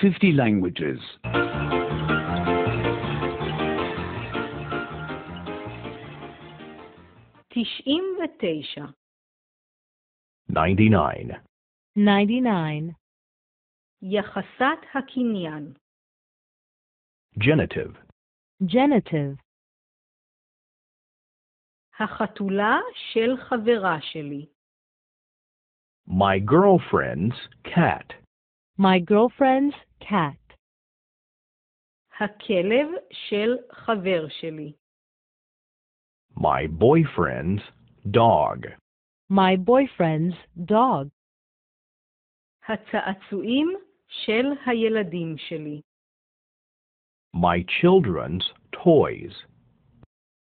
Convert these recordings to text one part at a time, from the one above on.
50 languages. Tishim ותשע. 99. 99. יחסת הקניין. Genitive. Genitive. החתולה של חברה שלי. My girlfriend's cat. My girlfriend's cat. הכלב של חבר שלי. My boyfriend's dog. My boyfriend's dog. הצעצועים של הילדים שלי. My children's toys.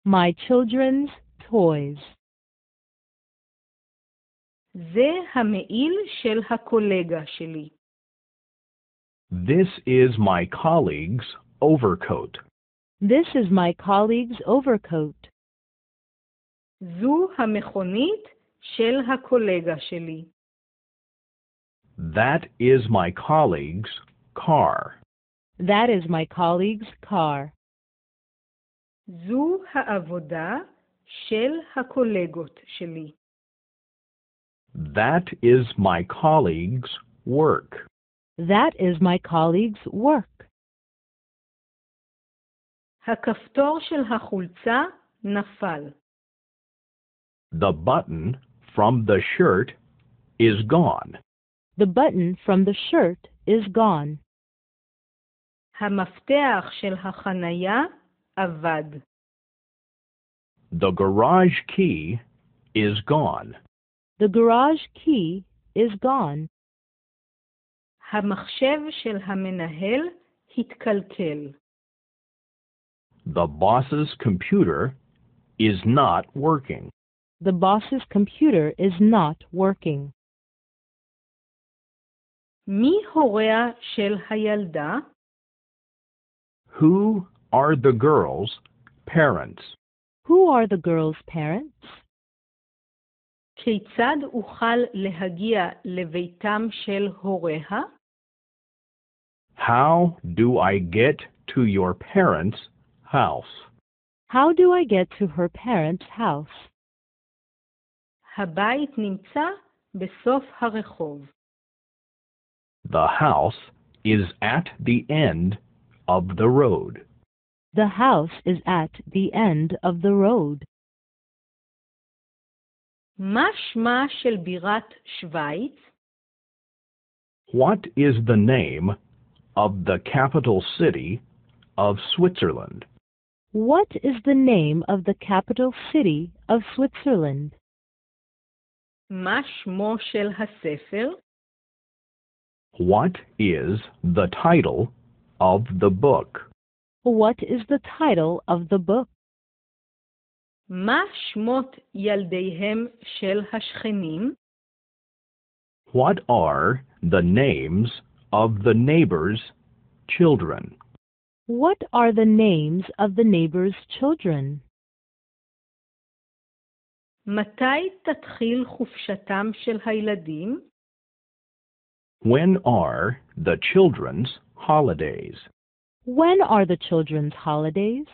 My children's toys. זה המעיל של הקולגה שלי. This is my colleague's overcoat. This is my colleague's overcoat. זו המכונית של הקולגה שלי. That is my colleague's car. That is my colleague's car. זו העבודה של הקולגות שלי. That is my colleague's work. That is my colleague's work. הכפתור של החולצה נפל. The button from the shirt is gone. The button from the shirt is gone. המפתח של החניה אבד. The garage key is gone. The garage key is gone. המחשב של המנהל התקלקל. The boss's computer is not working. The boss's computer is not working. מי הוריה של הילדה? Who are the girls' parents? Who are the girls' parents? כיצד אוכל להגיע לביתם של הוריה? How do I get to your parents' house? How do I get to her parents' house? הבית נמצא בסוף הרחוב. The house is at the end of the road. The house is at the end of the road. מה שמה של בירת שווייץ? What is the name of the capital city of Switzerland. What is the name of the capital city of Switzerland? מה שמו של What is the title of the book? What is the title of the book? מה שמות ילדיהם של What are the names of the neighbor's children. What are the names of the neighbor's children? מתי תתחיל חופשתם של הילדים? When are the children's holidays? When are the children's holidays?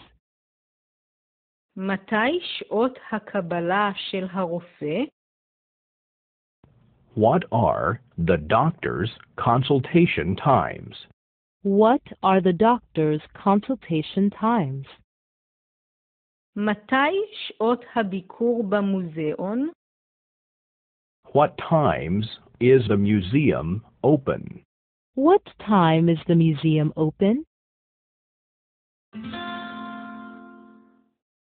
מתי שעות הקבלה של הרופא? What are the doctor's consultation times? What are the doctor's consultation times? מתי שעות הביקור במוזיאון? What times is the museum open? What time is the museum open?